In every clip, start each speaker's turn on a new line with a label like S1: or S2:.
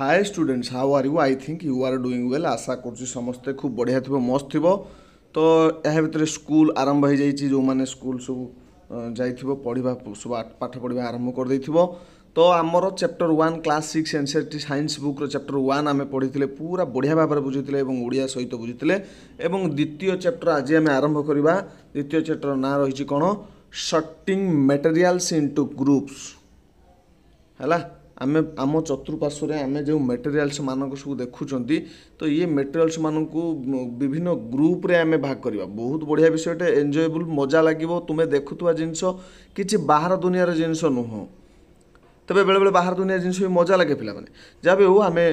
S1: High students how are you I think you are doing well আশা করছি সমস্তে খুব বঢ়িয়া থিব মস্ত থিব তো ଏହା ଭିତରେ ସ୍କୁଲ ଆରମ୍ଭ ହୋଇଯାଇଛି ଯେଉଁମାନେ ସ୍କୁଲ ସବୁ ଯାଇଥିବ ପଢ଼ିବା ସବୁ ପାଠ ପଢ଼ିବା ଆରମ୍ଭ କରିଦେଇଥିବ ତ ଆମର chapter one class six NCERT science ବୁକ୍ର ଚାପ୍ଟର ୱାନ୍ ଆମେ ପଢ଼ିଥିଲେ ପୁରା ବଢ଼ିଆ ଭାବରେ ବୁଝିଥିଲେ ଏବଂ ଓଡ଼ିଆ ସହିତ ବୁଝିଥିଲେ ଏବଂ ଦ୍ୱିତୀୟ ଚାପ୍ଟର ଆଜି ଆମେ ଆରମ୍ଭ କରିବା ଦ୍ୱିତୀୟ ଚାପ୍ଟର ନାଁ ରହିଛି କ'ଣ sorting materials into groups ହେଲା ଆମେ ଆମ ଚତୁଃପାର୍ଶ୍ୱରେ ଆମେ ଯେଉଁ ମେଟେରିଆଲ୍ସମାନଙ୍କୁ ସବୁ ଦେଖୁଛନ୍ତି ତ ଇଏ ମେଟେରିଆଲ୍ସମାନଙ୍କୁ ବିଭିନ୍ନ ଗ୍ରୁପ୍ରେ ଆମେ ଭାଗ କରିବା ବହୁତ ବଢ଼ିଆ ବିଷୟଟେ ଏନ୍ଜୟେବୁଲ୍ ମଜା ଲାଗିବ ତୁମେ ଦେଖୁଥିବା ଜିନିଷ କିଛି ବାହାର ଦୁନିଆର ଜିନିଷ ନୁହଁ ତେବେ ବେଳେବେଳେ ବାହାର ଦୁନିଆ ଜିନିଷ ବି ମଜା ଲାଗେ ପିଲାମାନେ ଯାହା ବି ହଉ ଆମେ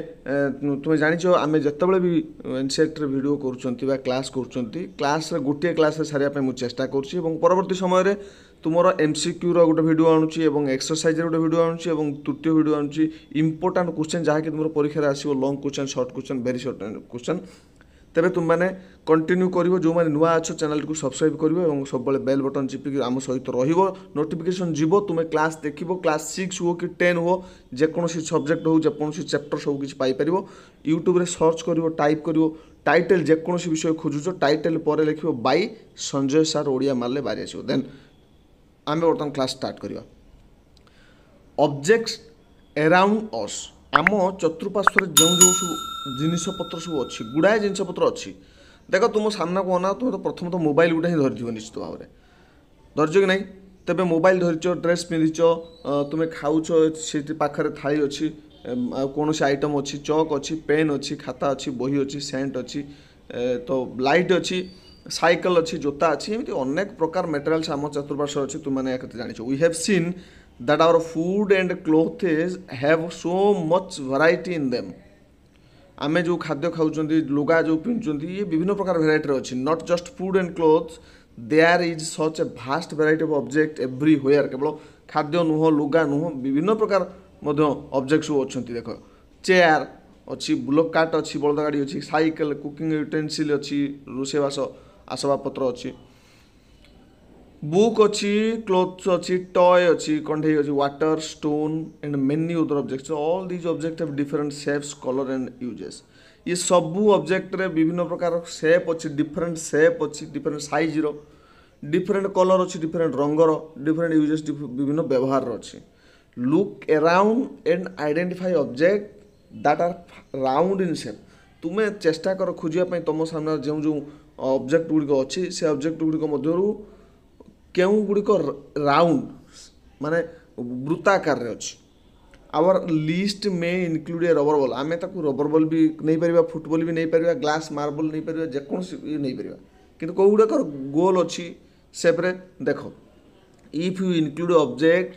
S1: ତୁମେ ଜାଣିଛ ଆମେ ଯେତେବେଳେ ବି ଏନ୍ସେଟ୍ରେ ଭିଡ଼ିଓ କରୁଛନ୍ତି ବା କ୍ଲାସ୍ କରୁଛନ୍ତି କ୍ଲାସ୍ରେ ଗୋଟିଏ କ୍ଲାସ୍ରେ ସାରିବା ପାଇଁ ମୁଁ ଚେଷ୍ଟା କରୁଛି ଏବଂ ପରବର୍ତ୍ତୀ ସମୟରେ ତୁମର ଏମ୍ସିକ୍ୟୁର ଗୋଟେ ଭିଡ଼ିଓ ଆଣୁଛି ଏବଂ ଏକ୍ସରସାଇଜ୍ର ଗୋଟେ ଭିଡ଼ିଓ ଆଣୁଛି ଏବଂ ତୃତୀୟ ଭିଡ଼ିଓ ଆଣୁଛି ଇମ୍ପୋର୍ଟାଣ୍ଟ କୋଶ୍ଚେନ୍ ଯାହାକି ତୁମର ପରୀକ୍ଷାରେ ଆସିବ long question short question very short question ତେବେ ତୁମମାନେ କଣ୍ଟିନ୍ୟୁ କରିବ ଯେଉଁମାନେ ନୂଆ ଅଛ ଚ୍ୟାନେଲଟିକୁ ସବସ୍କ୍ରାଇବ୍ କରିବ ଏବଂ ସବୁବେଳେ ବେଲ୍ ବଟନ୍ ଚିପିକି ଆମ ସହିତ ରହିବ ନୋଟିଫିକେସନ୍ ଯିବ ତୁମେ କ୍ଲାସ୍ ଦେଖିବ କ୍ଲାସ୍ ସିକ୍ସ ହୁଅ କି ଟେନ୍ ହୁଅ ଯେକୌଣସି ସବଜେକ୍ଟ ହେଉ ଯେକୌଣସି ଚାପ୍ଟର ସବୁ କିଛି ପାଇପାରିବ ୟୁଟ୍ୟୁବରେ ସର୍ଚ୍ଚ କରିବ ଟାଇପ୍ କରିବ ଟାଇଟେଲ୍ ଯେକୌଣସି ବିଷୟ ଖୋଜୁଛ ଟାଇଟେଲ୍ ପରେ ଲେଖିବ ବାଇ ସଞ୍ଜୟ ସାର୍ ଓଡ଼ିଆ ମାରିଲେ ବାହାରି ଆସିବ ଦେନ୍ ଆମେ ବର୍ତ୍ତମାନ କ୍ଲାସ୍ ଷ୍ଟାର୍ଟ କରିବା ଅବଜେକ୍ଟ ଏରାଉଣ୍ଡ ଅସ୍ ଆମ ଚତୁଃପାର୍ଶ୍ୱରେ ଯେଉଁ ଯେଉଁ ସବୁ ଜିନିଷପତ୍ର ସବୁ ଅଛି ଗୁଡ଼ାଏ ଜିନିଷପତ୍ର ଅଛି ଦେଖ ତୁମ ସାମ୍ନାକୁ ଅନାଅ ତୁମେ ତ ପ୍ରଥମତଃ ମୋବାଇଲ୍ ଗୋଟେ ହିଁ ଧରିଥିବ ନିଶ୍ଚିତ ଭାବରେ ଧରିଛ କି ନାହିଁ ତେବେ ମୋବାଇଲ୍ ଧରିଛ ଡ୍ରେସ୍ ପିନ୍ଧିଛ ତୁମେ ଖାଉଛ ସେଠି ପାଖରେ ଥାଳି ଅଛି ଆଉ କୌଣସି ଆଇଟମ୍ ଅଛି ଚକ୍ ଅଛି ପେନ୍ ଅଛି ଖାତା ଅଛି ବହି ଅଛି ସେଣ୍ଟ ଅଛି ତ ଲାଇଟ୍ ଅଛି ସାଇକେଲ ଅଛି ଜୋତା ଅଛି ଏମିତି ଅନେକ ପ୍ରକାର ମେଟେରିଆଲ୍ସ ଆମ ଚତୁଃପାର୍ଶ୍ୱରେ ଅଛି ତୁମେମାନେ ଏକଥା ଜାଣିଛ we have seen that our food and clothes have so much variety in them. ଆମେ ଯେଉଁ ଖାଦ୍ୟ ଖାଉଛନ୍ତି ଲୁଗା ଯେଉଁ ପିନ୍ଧୁଛନ୍ତି ଇଏ ବିଭିନ୍ନ ପ୍ରକାର ଭେରାଇଟିର ଅଛି not just food and cloth there is such a vast variety of object everywhere କେବଳ ଖାଦ୍ୟ ନୁହଁ ଲୁଗା ନୁହଁ ବିଭିନ୍ନ ପ୍ରକାର ମଧ୍ୟ ଅବଜେକ୍ଟ ସବୁ ଅଛନ୍ତି ଦେଖ ଚେୟାର ଅଛି ବୁଲକ୍ କାଟ୍ ଅଛି ବଳଦଗାଡ଼ି ଅଛି ସାଇକେଲ କୁକିଂ ୟୁଟେନ୍ସିଲ୍ ଅଛି ରୋଷେଇବାସ ଆସବାବପତ୍ର ଅଛି ବୁକ୍ ଅଛି କ୍ଲୋଥ୍ସ ଅଛି ଟଏ ଅଛି କଣ୍ଢେଇ ଅଛି water stone and many other object all these object have different shapes colour and uses ଇଏ ସବୁ ଅବଜେକ୍ଟରେ ବିଭିନ୍ନ ପ୍ରକାର ସେପ୍ ଅଛି ଡିଫରେଣ୍ଟ ସେପ୍ ଅଛି ଡିଫରେଣ୍ଟ ସାଇଜ୍ର ଡିଫରେଣ୍ଟ କଲର୍ ଅଛି ଡିଫରେଣ୍ଟ ରଙ୍ଗର ଡିଫରେଣ୍ଟ ୟୁଜେସ୍ ବିଭିନ୍ନ ବ୍ୟବହାରର ଅଛି look around and identify object that are round in shape ତୁମେ ଚେଷ୍ଟା କର ଖୋଜିବା ପାଇଁ ତୁମ ସାମ୍ନାରେ ଯେଉଁ ଯେଉଁ ଅବଜେକ୍ଟ ଗୁଡ଼ିକ ଅଛି ସେ ଅବଜେକ୍ଟ ଗୁଡ଼ିକ ମଧ୍ୟରୁ କେଉଁ ଗୁଡ଼ିକ ରାଉଣ୍ଡ ମାନେ ବୃତ୍ତାକାରରେ ଅଛି our list may include a rubber ball ଆମେ ତାକୁ ରବର ବଲ୍ ବି ନେଇପାରିବା ଫୁଟବଲ୍ ବି ନେଇପାରିବା ଗ୍ଲାସ୍ ମାର୍ବଲ୍ ନେଇପାରିବା ଯେକୌଣସି ନେଇପାରିବା କିନ୍ତୁ କେଉଁ ଗୁଡ଼ାକର ଗୋଲ୍ ଅଛି ସେପରେ ଦେଖ if you include object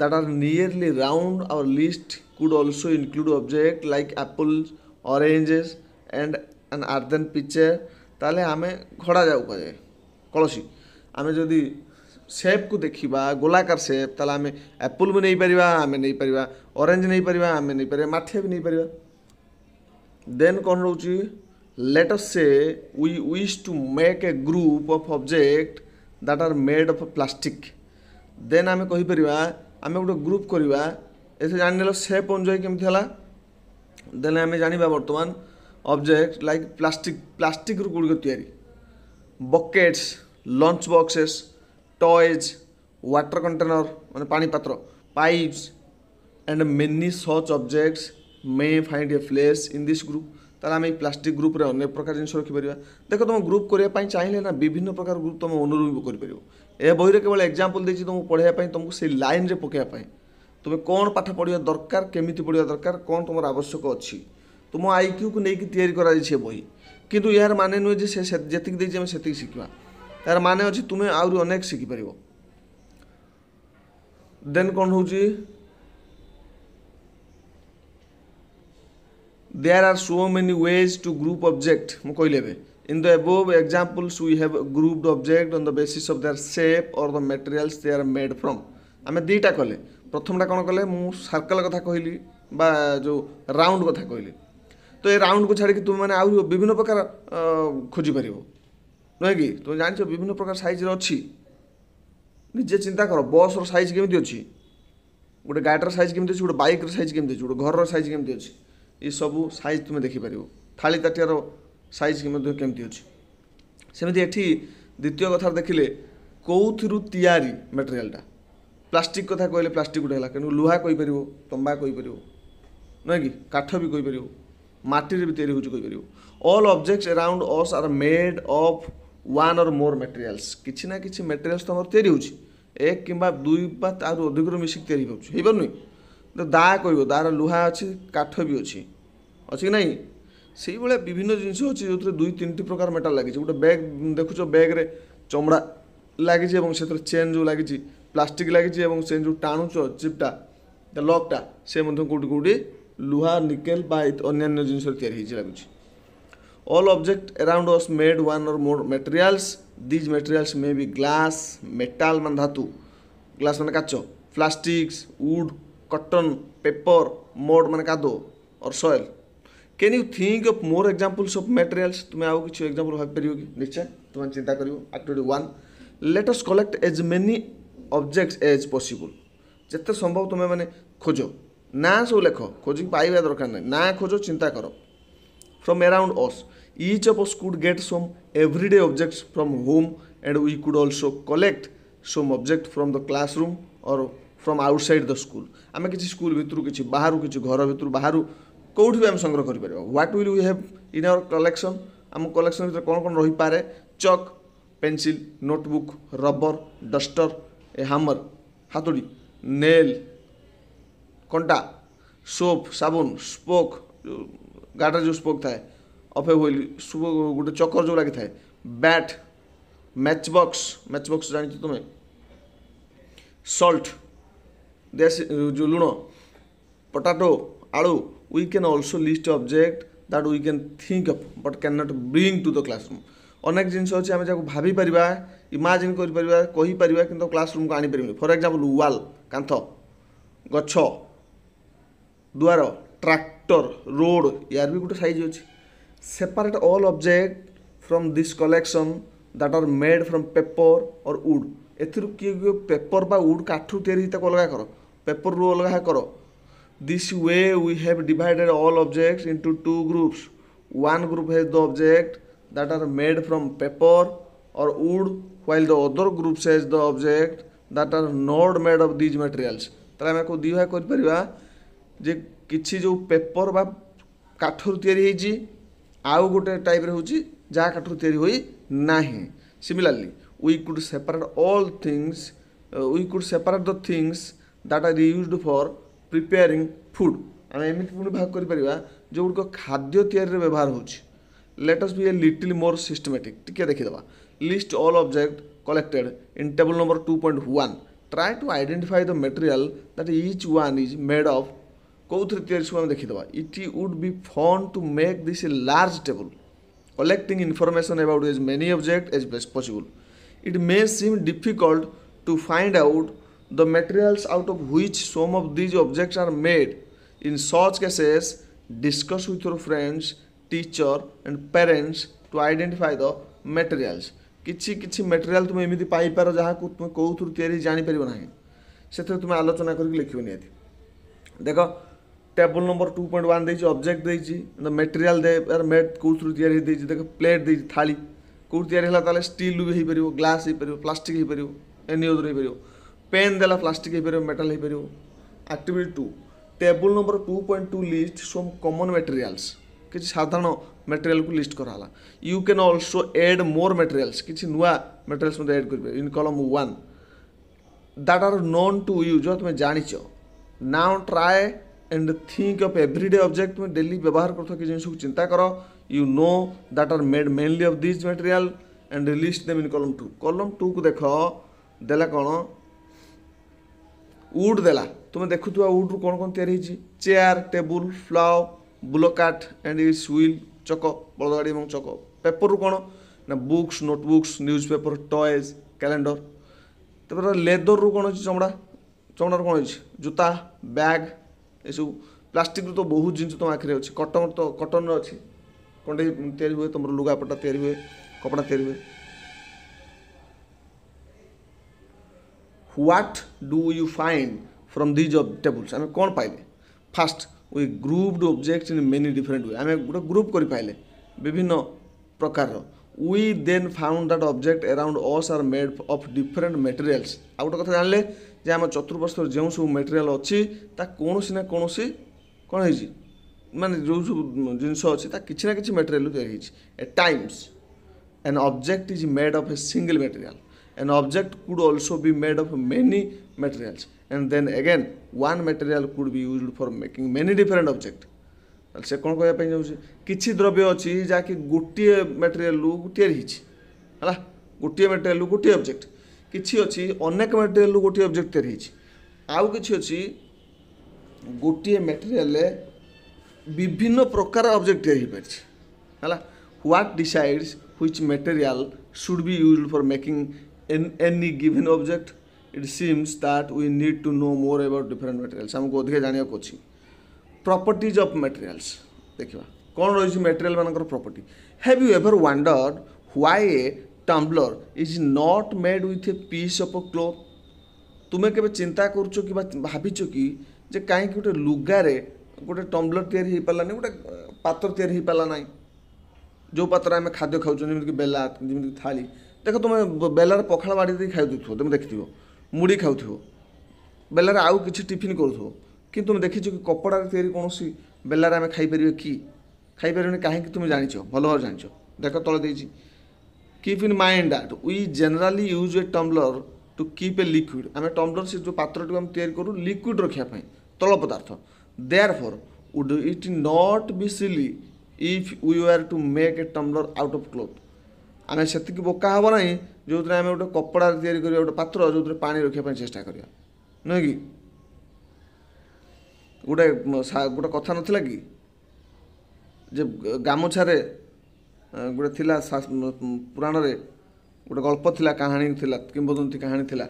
S1: that are nearly round our list could also include object like apples oranges and an earthen pitcher তাহলে আমি ঘোড়া যাও কলসি আমি যদি ସେପ୍କୁ ଦେଖିବା ଗୋଲାକାର ସେପ୍ ତାହେଲେ ଆମେ ଆପଲ୍ ବି ନେଇପାରିବା ଆମେ ନେଇପାରିବା ଅରେଞ୍ଜ ନେଇପାରିବା ଆମେ ନେଇପାରିବା ମାଠିଆ ବି ନେଇପାରିବା ଦେନ୍ କ'ଣ ରହୁଛି let us say we wish to make a group of object that are made of plastic then आम कहीपर आम गोटे ग्रुप करवा एसे जान सेप अनुजाई केमी है देन आम जाना बर्तमान ऑब्जेक्ट लाइक प्लास्टिक प्लास्टिक गुड़िक या buckets lunch boxes toys, water container মানে পানিপাত্র pipes and many such objects may find a place in this group তাহলে আমি প্লাষ্টিক গ্রুপরে অনেক প্রকার জিনিস রখিপারিবা দেখো তুমি গ্রুপ করা চাইলে না বিভিন্ন প্রকার গ্রুপ তুমি অনুরূপ করিপার এ বইরে কেবল এক্সাম্পল দিয়েছি তুমি পড়াইয়া তোমাকে সেই লাইনরে পকাইবা তুমি কোণ পাঠ পড়া দরকার কেমিতি পড়া দরকার কোণ তোমার আবশ্যক অছি তুম আইকিউকে নেইকি তৈরি করা যাই বই কিন্তু এর মানে নুহে যে সে যেতিকি দিয়েছি আমি সেতিকি শিখবা ତାର ମାନେ ଅଛି ତୁମେ ଆହୁରି ଅନେକ ଶିଖିପାରିବ ଦେନ୍ କ'ଣ ହେଉଛି there are so many ways to group object ମୁଁ କହିଲି ଏବେ in the above examples we have grouped object on the basis of their shape or the materials they are made from ଆମେ ଦୁଇଟା କଲେ ପ୍ରଥମଟା କ'ଣ କଲେ ମୁଁ ସର୍କଲ୍ କଥା କହିଲି ବା ଯେଉଁ ରାଉଣ୍ଡ କଥା କହିଲି ତ ଏ ରାଉଣ୍ଡକୁ ଛାଡ଼ିକି ତୁମେମାନେ ଆହୁରି ବିଭିନ୍ନ ପ୍ରକାର ଖୋଜିପାରିବ ନୁହେଁ କି ତୁମେ ଜାଣିଛ ବିଭିନ୍ନ ପ୍ରକାର ସାଇଜ୍ର ଅଛି ନିଜେ ଚିନ୍ତା କର ବସ୍ର ସାଇଜ୍ କେମିତି ଅଛି ଗୋଟେ ଗାଡ଼ିର ସାଇଜ୍ କେମିତି ଅଛି ଗୋଟେ ବାଇକ୍ର ସାଇଜ୍ କେମିତି ଅଛି ଗୋଟେ ଘରର ସାଇଜ୍ କେମିତି ଅଛି ଏସବୁ ସାଇଜ୍ ତୁମେ ଦେଖିପାରିବ ଥାଳି ତାଟିଆର ସାଇଜ୍ ମଧ୍ୟ କେମିତି ଅଛି ସେମିତି ଏଠି ଦ୍ୱିତୀୟ କଥାରେ ଦେଖିଲେ କେଉଁଥିରୁ ତିଆରି ମେଟେରିଆଲ୍ଟା ପ୍ଲାଷ୍ଟିକ୍ କଥା କହିଲେ ପ୍ଲାଷ୍ଟିକ୍ ଗୋଟେ ହେଲା କିନ୍ତୁ ଲୁହା କହିପାରିବ ତମ୍ବା କହିପାରିବ ନୁହେଁ କି କାଠ ବି କହିପାରିବ ମାଟିରେ ବି ତିଆରି ହେଉଛି କହିପାରିବ all objects around us are made of one or more materials କିଛି ନା କିଛି ମେଟେରିଆଲ୍ସ ତୁମର ତିଆରି ହେଉଛି ଏକ କିମ୍ବା ଦୁଇ ବା ତାରୁ ଅଧିକରୁ ମିଶିକି ତିଆରି କରୁଛୁ ହେଇପାରୁନି ତ ଦା କହିବ ଦାର ଲୁହା ଅଛି କାଠ ବି ଅଛି ଅଛି କି ନାହିଁ ସେଇଭଳିଆ ବିଭିନ୍ନ ଜିନିଷ ଅଛି ଯେଉଁଥିରେ ଦୁଇ ତିନିଟି ପ୍ରକାର ମେଟାଲ୍ ଲାଗିଛି ଗୋଟେ ବ୍ୟାଗ୍ ଦେଖୁଛ ବ୍ୟାଗ୍ରେ ଚମଡ଼ା ଲାଗିଛି ଏବଂ ସେଥିରେ ଚେନ୍ ଯେଉଁ ଲାଗିଛି ପ୍ଲାଷ୍ଟିକ୍ ଲାଗିଛି ଏବଂ ସେ ଯେଉଁ ଟାଣୁଛ ଚିପ୍ଟା ଲକ୍ଟା ସେ ମଧ୍ୟ କେଉଁଠି କେଉଁଠି ଲୁହା ନିକେଲ୍ ବା ଅନ୍ୟାନ୍ୟ ଜିନିଷରେ ତିଆରି ହେଇଛି ଲାଗୁଛି All object around us made one or more materials. These materials may be glass, metal man dhatu, glass man kacho, plastics, wood, cotton, paper, mold man kado, or soil. Can you think of more examples of materials तुम्हें आउ किसी example भाव पार कि निश्चय तुम चिंता कर activity one let's collect as many objects as possible जिते संभव तुम्हें मैंने खोज ना सब लेख खोज पाइबा दरकार ना ना खोज चिंता कर from around us Each of us could get some everyday objects from home and we could also collect some object from the classroom or from outside the school. ଆମେ କିଛି ସ୍କୁଲ ଭିତରୁ କିଛି ବାହାରୁ କିଛି ଘର ଭିତରୁ ବାହାରୁ କେଉଁଠୁ ବି ଆମେ ସଂଗ୍ରହ କରିପାରିବା what will we have in our collection ଆମ କଲେକ୍ସନ୍ ଭିତରେ କ'ଣ କ'ଣ ରହିପାରେ chalk pencil notebook rubber duster a hammer ହାତୁଡ଼ି ନେଲ୍ କଣ୍ଟା ସୋପ୍ ସାବୁନ ସ୍ପୋକ୍ ଗାଡ଼ିରେ ଯେଉଁ ସ୍ପୋକ୍ ଥାଏ अफे हुईल शुभ गोटे चकर जो लगी bat match box match box जान तुम सल्ट जो लुण पटाटो आलु we can also list object that we can think of but can not bring to the classroom अनेक जिनस अच्छे आम जहाँ भाविपर इमाजिन कर क्लासरूम को आनी पार फर एक्जामपल व्वाल कांथ ग्वार ट्राक्टर रोड यार भी गोटे सैज अच्छे separate all object from this collection that are made from paper or wood ଏଥିରୁ କିଏ କିଏ ପେପର୍ ବା ଉଡ଼୍ କାଠରୁ ତିଆରି ତାକୁ ଅଲଗା କର ପେପର୍ରୁ ଅଲଗା କର this way we have divided all object into two groups one group has the object that are made from paper or wood while the other group says the object that are not made of these materials ତାହେଲେ ଆମେ ଦୁଇ ଭାଗ କରିପାରିବା ଯେ କିଛି ଯେଉଁ paper ବା କାଠରୁ ତିଆରି ହେଇଛି ଆଉ ଗୋଟେ ଟାଇପ୍ର ହେଉଛି ଯାହା କାଠରୁ ତିଆରି ହୋଇ ନାହିଁ similarly we could separate all things we could separate the things that are used for preparing food ଆମେ ଏମିତି ପୁଣି ଭାଗ କରିପାରିବା ଯେଉଁଗୁଡ଼ିକ ଖାଦ୍ୟ ତିଆରିରେ ବ୍ୟବହାର ହେଉଛି let's be a little more systematic ଟିକେ ଦେଖିଦେବା list all object collected in table number two point one try to identify the material that each one is made of कौरे या देखीद it would be fun to make this large table collect information about as many object as best possible it may seem difficult to find out the materials out of which some of these object are made in such cases discuss with your friends teacher and parents to identify the materials किसी किसी material तुम M जहाँ जहाँ तुम कौर या जापर ना से तो तुम आलोचना कर देख table number two point one object the material the made कौ या देख प्लेट दे थी कौट या स्टिल भी हो पार ग्लास हो पार प्लास्टिक हो पार एनी अदर हो पार पेन दे प्लास्टिक हो पार मेटाल हो पार activity two table number two point two list some common materials किसी साधारण मेटेरियाल को लिस्ट कराला you can also add more materials किसी नुआ मेटेरियाल्स मतलब एड करेंगे in column one that are known to use तुम्हें जाच now try and think of everyday object तुम डेली व्यवहार कर कि चिंता कर you know that are made mainly of these material and list them in column two कलम to को देख दे कौन उड देला तुम देखुवा उड्रु कौन कौन या चेयर टेबुल फ्लाव बुलकाठ एंड इट्स व्हील चक बलदगाड़ी और चक पेपर कौन ना books notebooks newspaper toys calendar ତାପରେ ଲେଦରରୁ କ'ଣ ଅଛି ଚମଡ଼ା ଚମଡ଼ାରୁ କ'ଣ जूता ଜୁତା ଏସବୁ ପ୍ଲାଷ୍ଟିକ୍ରୁ ତ ବହୁତ ଜିନିଷ ତୁମ ଆଖିରେ ଅଛି କଟନ୍ ତ କଟନ୍ର ଅଛି କଣ୍ଢେଇ ତିଆରି ହୁଏ ତୁମର ଲୁଗାପଟା ତିଆରି ହୁଏ କପଡ଼ା ତିଆରି ହୁଏ what do you you from these of tables ଆମେ କ'ଣ ପାଇଲେ first we grouped object in many different way ଆମେ ଗୋଟେ ଗ୍ରୁପ୍ କରିପାଇଲେ ବିଭିନ୍ନ ପ୍ରକାରର we then found that object around us are made of different materials ଆଉ ଗୋଟେ କଥା ଜାଣିଲେ ଯେ ଆମ ଚତୁଃପାର୍ଶ୍ୱରେ ଯେଉଁ ସବୁ ମେଟେରିଆଲ୍ ଅଛି ତା କୌଣସି ନା କୌଣସି କ'ଣ ହେଇଛି ମାନେ ଯେଉଁ ସବୁ ଜିନିଷ ଅଛି ତା କିଛି ନା କିଛି ମେଟେରିଆଲ୍ରୁ ତିଆରି ହେଇଛି at times an object is made of a single material an object could also be made of many materials and then again one material could be used for making many different object ତାହେଲେ ସେ କ'ଣ କହିବା ପାଇଁ ଯାଉଛି କିଛି ଦ୍ରବ୍ୟ ଅଛି ଯାହାକି ଗୋଟିଏ ମେଟେରିଆଲ୍ରୁ ତିଆରି ହେଇଛି ହେଲା ଗୋଟିଏ ମେଟେରିଆଲ୍ରୁ ଗୋଟିଏ ଅବଜେକ୍ଟ କିଛି ଅଛି ଅନେକ ମେଟେରିଆଲ୍ରୁ ଗୋଟିଏ ଅବଜେକ୍ଟ ତିଆରି ହେଇଛି ଆଉ କିଛି ଅଛି ଗୋଟିଏ ମେଟେରିଆଲ୍ରେ ବିଭିନ୍ନ ପ୍ରକାର ଅବଜେକ୍ଟ ତିଆରି ହେଇପାରିଛି ହେଲା what decides which material should be use for making any given object it seems that we need to know more about different materials ଆମକୁ ଅଧିକା ଜାଣିବାକୁ ଅଛି ପ୍ରପର୍ଟିଜ୍ ଅଫ୍ ମେଟେରିଆଲ୍ସ ଦେଖିବା କ'ଣ ରହିଛି ମେଟେରିଆଲ୍ ମାନଙ୍କର property have you ever wonder why tumbler is not made with a piece of a cloth ତୁମେ କେବେ ଚିନ୍ତା କରୁଛ କି ବା ଭାବିଛ କି ଯେ କାହିଁକି ଗୋଟେ ଲୁଗାରେ ଗୋଟେ ଟମ୍ବଲର ତିଆରି ହୋଇପାରିଲାନି ଗୋଟେ ପାତ୍ର ତିଆରି ହୋଇପାରିଲା ନାହିଁ ଯେଉଁ ପାତ୍ରରେ ଆମେ ଖାଦ୍ୟ ଖାଉଛୁ ଯେମିତିକି ବେଲା ଯେମିତିକି ଥାଳି ଦେଖ ତୁମେ ବେଲାରେ ପଖାଳ ବାଡ଼ି ଦେଇ ଖାଇଦେଉଥିବ ତୁମେ ଦେଖିଥିବ ମୁଢ଼ି ଖାଉଥିବ ବେଲାରେ ଆଉ କିଛି ଟିଫିନ୍ କରୁଥିବ କିନ୍ତୁ ତୁମେ ଦେଖିଛ କି କପଡ଼ାରେ ତିଆରି କୌଣସି ବେଲାରେ ଆମେ ଖାଇପାରିବେ କି ଖାଇପାରିବନି କାହିଁକି ତୁମେ ଜାଣିଛ ଭଲ ଭାବରେ ଜାଣିଛ ଦେଖ ତଳେ ଦେଇଛି keep in mind that we generally use a tumbler to keep a liquid ଆମେ tumbler ସେ ଯେଉଁ ପାତ୍ରଟିକୁ ଆମେ ତିଆରି କରୁ liquid ରଖିବା ପାଇଁ ତରଳ ପଦାର୍ଥ therefore would it not be silly if we were to make a tumbler out of cloth ଆମେ ସେତିକି ବୋକା ହେବ ନାହିଁ ଯେଉଁଥିରେ ଆମେ ଗୋଟେ କପଡ଼ା ତିଆରି କରିବା ଗୋଟେ ପାତ୍ର ଯେଉଁଥିରେ ପାଣି ରଖିବା ପାଇଁ ଚେଷ୍ଟା କରିବା ନୁହେଁ କି ଗୋଟେ ଗୋଟେ କଥା ନଥିଲା କି ଯେ ଗାମୁଛାରେ ଗୋଟେ ଥିଲା ପୁରାଣରେ ଗୋଟେ ଗଳ୍ପ ଥିଲା କାହାଣୀ ଥିଲା କିମ୍ବଦନ୍ତୀ କାହାଣୀ ଥିଲା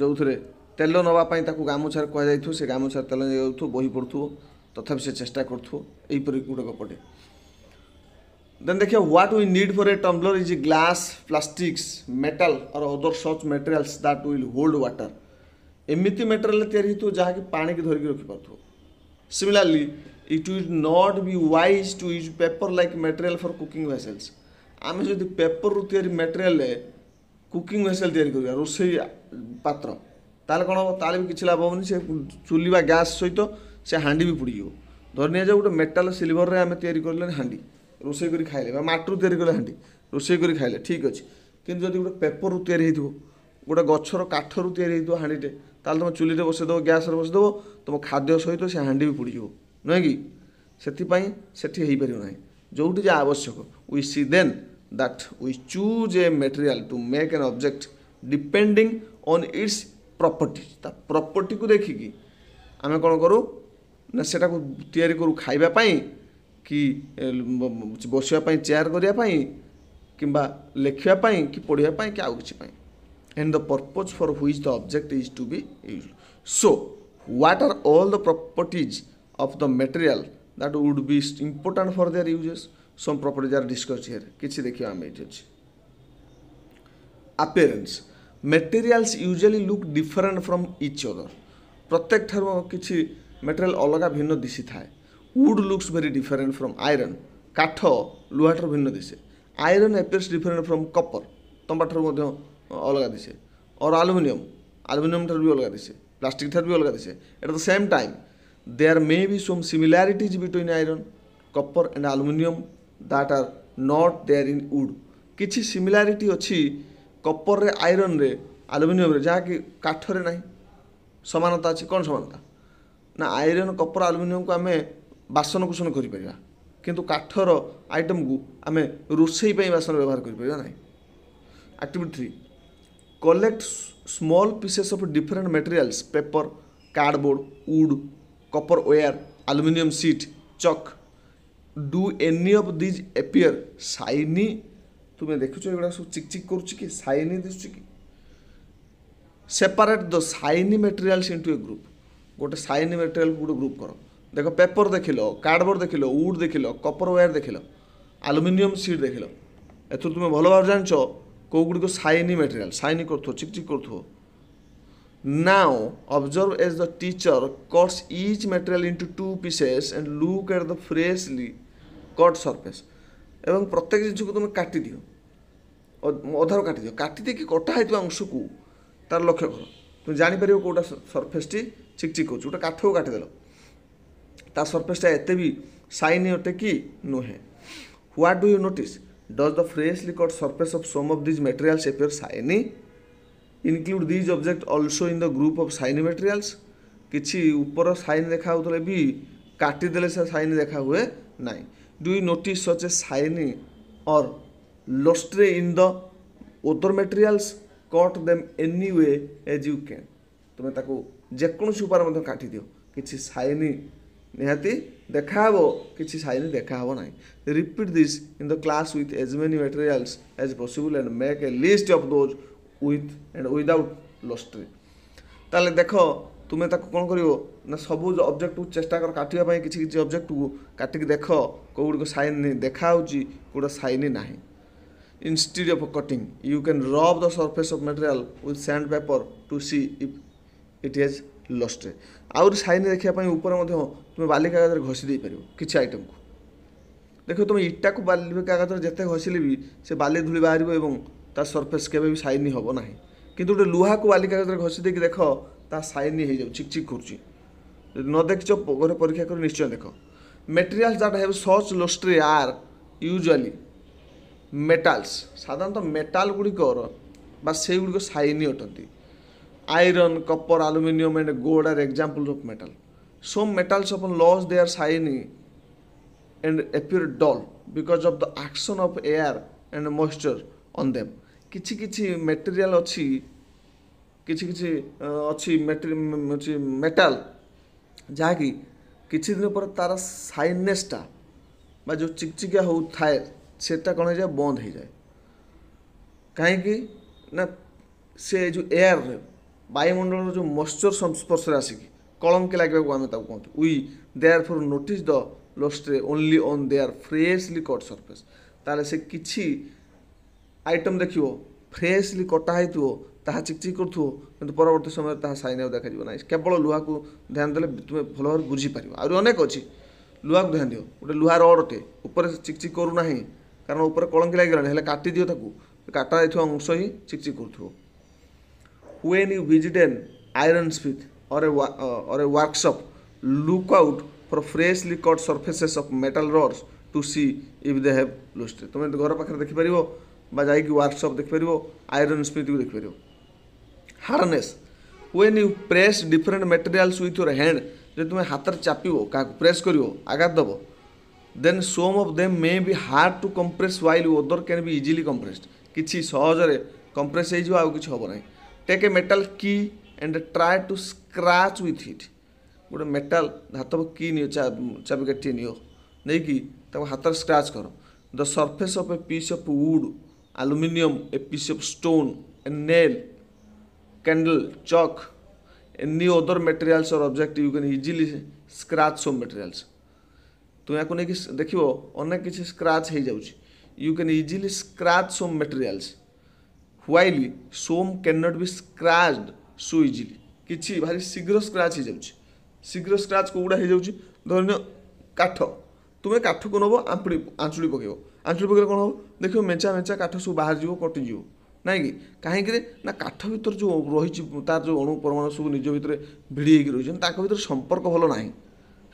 S1: ଯେଉଁଥିରେ ତେଲ ନେବା ପାଇଁ ତାକୁ ଗାମୁଛାରେ କୁହାଯାଇଥିବ ସେ ଗାମୁଛାରେ ତେଲ ନେଇଯାଉଥିବ ବହି ପଢ଼ୁଥିବ ତଥାପି ସେ ଚେଷ୍ଟା କରୁଥିବ ଏହିପରି ଗୋଟେ ଗପଟେ ଦେନ୍ ଦେଖିବା what we need for a tumbler is glass plastics metal or other such materials that will hold water ଏମିତି ମେଟେରିଆଲ୍ ତିଆରି ହେଇଥିବ ଯାହାକି ପାଣିକି ଧରିକି ରଖିପାରୁଥିବ similarly it will not be wise to use paper like material for cooking vessels ଆମେ ଯଦି ପେପରରୁ ତିଆରି ମେଟେରିଆଲରେ କୁକିଂ ଭେସେଲ ତିଆରି କରିବା ରୋଷେଇ ପାତ୍ର ତାହେଲେ କ'ଣ ହେବ ତାହେଲେ ବି କିଛି ଲାଭ ହେବନି ସେ ଚୁଲି ବା ଗ୍ୟାସ୍ ସହିତ ସେ ହାଣ୍ଡି ବି ପୋଡ଼ିଯିବ ଧରି ନିଆଯାଉ ଗୋଟେ ମେଟାଲ ସିଲଭରରେ ଆମେ ତିଆରି କଲେ ହାଣ୍ଡି ରୋଷେଇ କରି ଖାଇଲେ ବା ମାଟିରୁ ତିଆରି କଲେ ହାଣ୍ଡି ରୋଷେଇ କରି ଖାଇଲେ ଠିକ୍ ଅଛି କିନ୍ତୁ ଯଦି ଗୋଟେ ପେପରରୁ ତିଆରି ହେଇଥିବ ଗୋଟେ ଗଛର କାଠରୁ ତିଆରି ହେଇଥିବ ହାଣ୍ଡିଟେ ତାହେଲେ ତୁମେ ଚୁଲିରେ ବସେଇଦେବ ଗ୍ୟାସ୍ରେ ବସେଇଦେବ ତୁମ ଖାଦ୍ୟ ସହିତ ସେ ହାଣ୍ଡି ବି ପୋଡ଼ିଯିବ ନୁହେଁ କି ସେଥିପାଇଁ ସେଠି ହେଇପାରିବ ନାହିଁ ଯେଉଁଠି ଯାହା ଆବଶ୍ୟକ we see then that we choose a material to make an object depending on its property ତା ପ୍ରପର୍ଟିକୁ ଦେଖିକି ଆମେ କ'ଣ କରୁ ନା ସେଟାକୁ ତିଆରି କରୁ ଖାଇବା ପାଇଁ କି ବସିବା ପାଇଁ ଚେୟାର କରିବା ପାଇଁ କିମ୍ବା ଲେଖିବା ପାଇଁ କି ପଢ଼ିବା ପାଇଁ କି ଆଉ କିଛି ପାଇଁ and the purpose for which the object is to be used. So, what are all the properties of the material that would be important for their uses. Some properties are discussed here. Kichi dekhi हम एजेज appearance materials usually look different from each other Protect her kichi material alaga bhinno दिशि thai. Wood looks very different from iron. କାଠ ଲୁହାଠାରୁ ଭିନ୍ନ ଦିଶେ iron appears different from copper Tombatra ମଧ୍ୟ ଅଲଗା ଦିଶେ ଅର୍ ଆଲୁମିନିୟମ୍ ଆଲୁମିନିୟମ୍ ଠାରୁ ବି ଅଲଗା ଦିଶେ ପ୍ଲାଷ୍ଟିକ୍ ଠାରୁ ବି ଅଲଗା ଦିଶେ at the same time there may be some similarities between iron, copper and aluminium that are not there in wood. କିଛି ସିମିଲାରିଟି ଅଛି କପରରେ ଆଇରନ୍ରେ ଆଲୁମିନିୟମ୍ରେ ଯାହାକି କାଠରେ ନାହିଁ ସମାନତା ଅଛି କ'ଣ ସମାନତା ନା ଆଇରନ୍ କପର ଆଲୁମିନିୟମ୍କୁ ଆମେ ବାସନକୁସନ କରିପାରିବା କିନ୍ତୁ କାଠର ଆଇଟମ୍କୁ ଆମେ ରୋଷେଇ ପାଇଁ ବାସନ ବ୍ୟବହାର କରିପାରିବା ନାହିଁ activity three collect small pieces of different materials paper cardboard wood copper wire, aluminium sheet, chalk. Do any of these appear shiny? তুমি দেখেছো এগুলো সব চিকচিক করছে কি সাইনি দিচ্ছে কি separate the shiny materials into a group গোটে সাইনি মেটেরিয়াল গোটে গ্রুপ কর দেখ পেপর দেখিল কার্ডবোর্ড দেখিল উড দেখিল কপর ওয়ার দেখিল আলুমিনিয়ম সিট দেখিল এথর তুমি ভালো ভাবে জানিছ কেউগুড়ি সাইনি মেটেরিয়াল সাইনি করতো চিকচিক করতো Now observe as the teacher cuts each material into two pieces and look at the freshly cut surface. এবং প্রত্যেক জিনিসକୁ তুমি কাটি দিও অধাରୁ কাটি দিও ଦେଇକି କଟା ହେଇଥିବା ଅଂଶକୁ ତାର ଲକ୍ଷ୍ୟ କର ତୁମେ ଜାଣିପାରିବ କେଉଁଟା ସର୍ଫେସ୍ଟି ଚିକ୍ ଚିକ୍ ହେଉଛି ଗୋଟେ କାଠକୁ କାଟିଦେଲ ତା ସର୍ଫେସ୍ଟା ଏତେ ବି ସାଇନ୍ ଅଟେ କି ନୁହେଁ what do you notice does the freshly cut surface of some of these materials appear shiny include these object also in the group of shine materials କିଛି ଉପର ସାଇନ୍ ଦେଖା ହେଉଥିଲେ ବି କାଟିଦେଲେ ସେ ସାଇନ୍ ଦେଖା ହୁଏ ନାହିଁ do you notice such a shine or lustre in the other materials cut them any way as you can ତୁମେ ତାକୁ ଯେକୌଣସି ଉପାୟରେ ମଧ୍ୟ କାଟିଦିଅ କିଛି ସାଇନ୍ ନିହାତି ଦେଖାହେବ କିଛି ସାଇନ୍ ଦେଖାହେବ ନାହିଁ repeat this in the class with as many materials as possible and make a list of those with and without lustre তাহলে দেখ তুমি তাকে କ'ଣ କରିବ ନା ସବୁ ଅବଜେକ୍ଟକୁ ଚେଷ୍ଟା କର କାଟିବା ପାଇଁ କିଛି କିଛି ଅବଜେକ୍ଟକୁ କାଟିକି ଦେଖ କେଉଁଗୁଡ଼ିକ ସାଇନ୍ ଦେଖାହେଉଛି କେଉଁଟା ସାଇନ୍ ନାହିଁ instead of cutting you can rub the surface of material with sandpaper to see if it has lost ଆହୁରି ସାଇନ୍ ଦେଖିବା ପାଇଁ ଉପରେ ମଧ୍ୟ ତୁମେ ବାଲି କାଗଜରେ ଘଷି ଦେଇପାରିବ କିଛି ଆଇଟମ୍କୁ ଦେଖ ତୁମେ ଇଟାକୁ ବାଲି କାଗଜରେ ଯେତେ ଘଷିଲେ ବି ସେ ବାଲି ଧୂଳି ବାହାରିବ ଏବଂ ତା ସର୍ଫେସ୍ କେବେ ବି ସାଇନି ହେବ ନାହିଁ କିନ୍ତୁ ଗୋଟେ ଲୁହାକୁ ବାଲି କାଗଜରେ ଘଷି ଦେଇକି ଦେଖ ତାହା ସାଇନି ହେଇଯାଉଛି ଚିକ୍ ଚିକ୍ କରୁଛି ଯଦି ନ ଦେଖିଛ ଘରେ ପରୀକ୍ଷା କରି ନିଶ୍ଚୟ ଦେଖ materials that have such lustre are usually metals ସାଧାରଣତଃ ମେଟାଲ୍ ଗୁଡ଼ିକର ବା ସେଇଗୁଡ଼ିକ ସାଇନି ଅଟନ୍ତି iron copper aluminium and gold are example of metal so metals often lose they are shiny and appear dull because of the action of air and moisture on them. କିଛି କିଛି material ଅଛି କିଛି କିଛି ଅଛି ହେଉଛି metal ଯାହାକି କିଛି ଦିନ ପରେ ତା'ର ସାଇନେସ୍ଟା ବା ଯେଉଁ ଚିକଚିକିଆ ହେଉଥାଏ ସେଟା କ'ଣ ହେଇଯାଏ ବନ୍ଦ ହେଇଯାଏ କାହିଁକି ନା ସେ ଯେଉଁ ଏୟାରରେ ବାୟୁମଣ୍ଡଳର ଯେଉଁ ମଶ୍ଚର ସଂସ୍ପର୍ଶରେ ଆସିକି କଳଙ୍କି ଲାଗିବାକୁ ଆମେ ତାକୁ କହୁଛୁ we therefore notice the lustre only on their freshly cut surface ତାହେଲେ ସେ କିଛି आइटम देख फ्रेशली कटाही थो ता चिक परवर्त समय सैन आ देखा ना केवल लुहा को ध्यान देने तुम्हें भल भाव बुझीपार आनेक अच्छी लुहा को ध्यान दिव गोटे लुहा रड अटे ऊपर चिक करूना कारण उपर कलंक लगे काटि काटा जा अंश ही चिक चिक कर when you visit an iron smith or a workshop look out for freshly cut surfaces of metal rods to see if they have lustre तुम घर पाखे देखिपर जाकसअप देखिपर आईरन स्मृति को देखिपर हारने when you press different material with your hand जो तुम्हें हाथ से चापि क्या प्रेस कर आघात दब दे some of them may be hard to compress while you other can be easily compress किसी सहजरे कंप्रेस हो कि हम ना take a metal key and try to scratch with it गोटे मेटाल धातव कि चाबिकाठी नि हाथ स्क्राच कर the surface of a piece of wood aluminium, a piece of stone, a nail, candle, chalk, any other materials or object you can easily scratch some materials. ତୁମକୁ ନେଇକି ଦେଖିବ ଅନେକ କିଛି ସ୍କ୍ରାଚ୍ ହେଇଯାଉଛି you can easily scratch some materials while some can not be scratched so easily କିଛି ଭାରି ଶୀଘ୍ର scratch ହେଇଯାଉଛି ଶୀଘ୍ର ସ୍କ୍ରାଚ୍ କେଉଁଗୁଡ଼ା ହେଇଯାଉଛି ଧରିନିଅ କାଠ ତୁମେ କାଠକୁ ନେବ ଆମ୍ପୁଡ଼ି ଆଞ୍ଚୁଳି ପକାଇବ ଆଞ୍ଚଳି ପକେଇଲେ କ'ଣ ହେବ ଦେଖିବ ମେଞ୍ଚା ମେଞ୍ଚା କାଠ ସବୁ ବାହାରିଯିବ କଟିଯିବ ନାଇଁ କି କାହିଁକିରେ ନା କାଠ ଭିତରେ ଯେଉଁ ରହିଛି ତା'ର ଯେଉଁ ଅଣୁ ପରମାଣୁ ସବୁ ନିଜ ଭିତରେ ଭିଡ଼ି ହେଇକି ରହିଛନ୍ତି ତାଙ୍କ ଭିତରେ ସମ୍ପର୍କ ଭଲ ନାହିଁ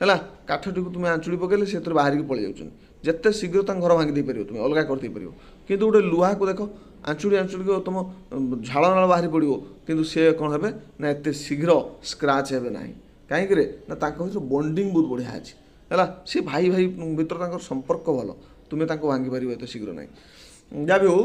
S1: ହେଲା କାଠଟିକୁ ତୁମେ ଆଞ୍ଚୁଳି ପକେଇଲେ ସେଥିରେ ବାହାରିକି ପଳେଇ ଯାଉଛନ୍ତି ଯେତେ ଶୀଘ୍ର ତାଙ୍କ ଘର ଭାଙ୍ଗି ଦେଇପାରିବ ତୁମେ ଅଲଗା କରିଦେଇପାରିବ କିନ୍ତୁ ଗୋଟେ ଲୁହାକୁ ଦେଖ ଆଞ୍ଚୁଳି ଆଞ୍ଚୁଳିକୁ ତୁମ ଝାଳ ନାଳ ବାହାରି ପଡ଼ିବ କିନ୍ତୁ ସେ କ'ଣ ହେବେ ନା ଏତେ ଶୀଘ୍ର ସ୍କ୍ରାଚ୍ ହେବେ ନାହିଁ କାହିଁକିରେ ନା ତାଙ୍କ ଭିତରେ ବଣ୍ଡିଂ ବହୁତ ବଢ଼ିଆ ଅଛି ହେଲା ସେ ଭାଇ ଭାଇ ଭିତରେ ତାଙ୍କର ସମ୍ପର୍କ ଭଲ तुम्हें भांगी पार ये शीघ्र ना जहाँ भी हो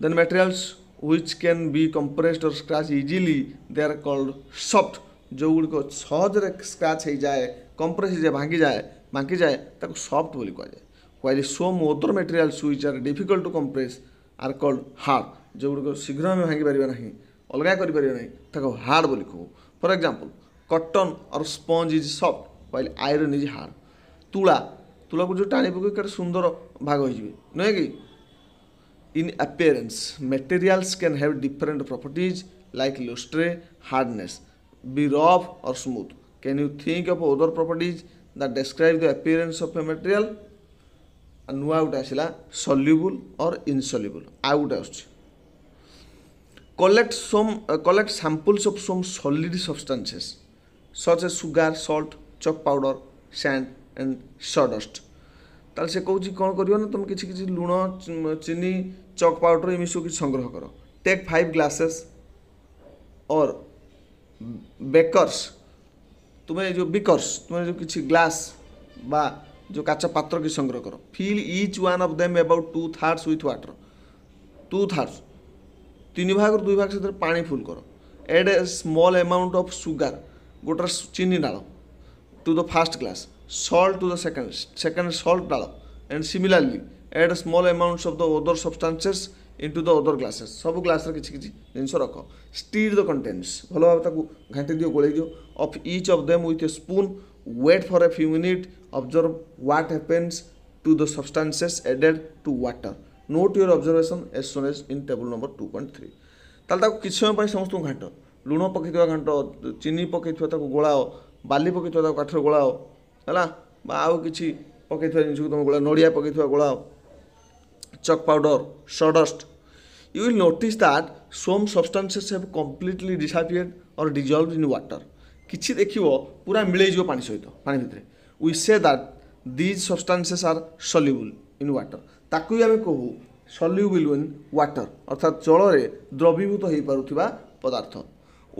S1: then materials which can be compress or scratch easily they are called soft जो गुड़िक सहज स्क्राच हो जाए कंप्रेस हो जाए भांगी जाए बांकी जाए सफ्ट बोली कहुए कहुए so other materials which are difficult to compress are called hard जो गुड़िक शीघ्र आम भांगी पारा ना अलग हार्ड बोली कहू फर example cotton or sponge is soft कह आईरन इज हार्ड तुला तुला जो टाणी पक सुंदर भाग हो नुए कि in appearance materials can have different property like lustre hardness be rough or smooth can you think of other property that describe the appearance of a material नुआ गोटे आसला सल्युबुल और इनसल्युबुल आ गोटे आस collect some collect samples of some solid substances such a sugar salt chalk powder sand and sawdust ତାହେଲେ ସେ କହୁଛି କ'ଣ କରିବ ନା ତୁମେ କିଛି କିଛି ଲୁଣ ଚିନି ଚକ୍ ପାଉଡ଼ର ଏମିତି ସବୁ କିଛି ସଂଗ୍ରହ କର take five glasses or beakers ତୁମେ ଯେଉଁ ବିକର୍ସ ତୁମେ ଯେଉଁ କିଛି ଗ୍ଲାସ୍ ବା ଯେଉଁ କାଚ ପାତ୍ର କିଛି ସଂଗ୍ରହ କର fill each one of them about two thirds with water two thirds ତିନି ଭାଗରୁ ଦୁଇ ଭାଗ ସେଥିରେ ପାଣି ଫୁଲ୍ କର add a small amount of sugar ଗୋଟର ଚିନି ଡାଳ to the first glass salt to the second, second salt dala and similarly add small amounts of the other substances into the other glasses সবু গ্লাসর কিছু কিছু জিনিস রখ স্টির দ contents ভালোভাবে তাকে ঘাঁটি দিও গোলাই দিও of each of them with a spoon wait for a few minute observe what happens to the substances added to water note your observation as shown as in table number two point three তাহলে তাকে কিছু সময় পাই সমস্ত ঘাঁট লুণ পকাই ঘাঁট চিনি পকাই তাকে গোলাও বালি পকাই তাকে কাঠরে গোলাও ହେଲା ବା ଆଉ କିଛି ପକାଇଥିବା ଜିନିଷକୁ ତୁମେ ଗୋଳାଅ ନଡ଼ିଆ ପକାଇଥିବା ଗୋଳାଅ chalk powder sawdust you will notice that some substances have completely disappeared or dissolve in water କିଛି ଦେଖିବ ପୁରା ମିଳେଇଯିବ ପାଣି ସହିତ ପାଣି ଭିତରେ we say that these substances are soluble in water ତାକୁ ବି ଆମେ କହୁ ସଲ୍ୟୁବୁଲ୍ ଇନ୍ ୱାଟର୍ ଅର୍ଥାତ୍ ଜଳରେ ଦ୍ରବୀଭୂତ ହୋଇପାରୁଥିବା ପଦାର୍ଥ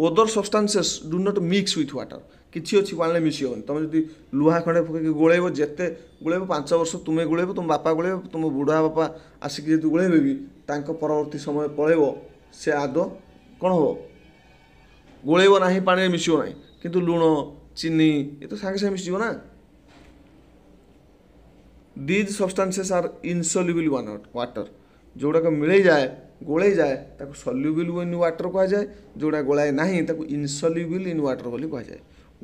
S1: other substances do not mix with water କିଛି ଅଛି ପାଣିରେ ମିଶି ହେବନି ତୁମେ ଯଦି ଲୁହା ଖଣ୍ଡେ ପକାଇକି ଗୋଳେଇବ ଯେତେ ଗୋଳେଇବ ପାଞ୍ଚ ବର୍ଷ ତୁମେ ଗୋଳେଇବ ତୁମ ବାପା ଗୋଳେଇବ ତୁମ ବୁଢ଼ା ବାପା ଆସିକି ଯଦି ଗୋଳେଇବେ ବି ତାଙ୍କ ପରବର୍ତ୍ତୀ ସମୟ ପଳେଇବ ସେ ଆଦ କ'ଣ ହେବ ଗୋଳେଇବ ନାହିଁ ପାଣିରେ ମିଶିବ ନାହିଁ କିନ୍ତୁ ଲୁଣ ଚିନି ଏ ତ ସାଙ୍ଗେ ସାଙ୍ଗେ ମିଶିଯିବ ନା these substances are insoluble water ଯେଉଁଗୁଡ଼ାକ ମିଳେଇଯାଏ ଗୋଳେଇ ଯାଏ ତାକୁ ସଲ୍ୟୁବୁଲ୍ ଇନ୍ ୱାଟର୍ କୁହାଯାଏ ଯେଉଁଟା ଗୋଳାଏ ନାହିଁ ତାକୁ ଇନସଲ୍ୟୁବୁଲ୍ ଇନ୍ ୱାଟର୍ ବୋଲି କୁହାଯାଏ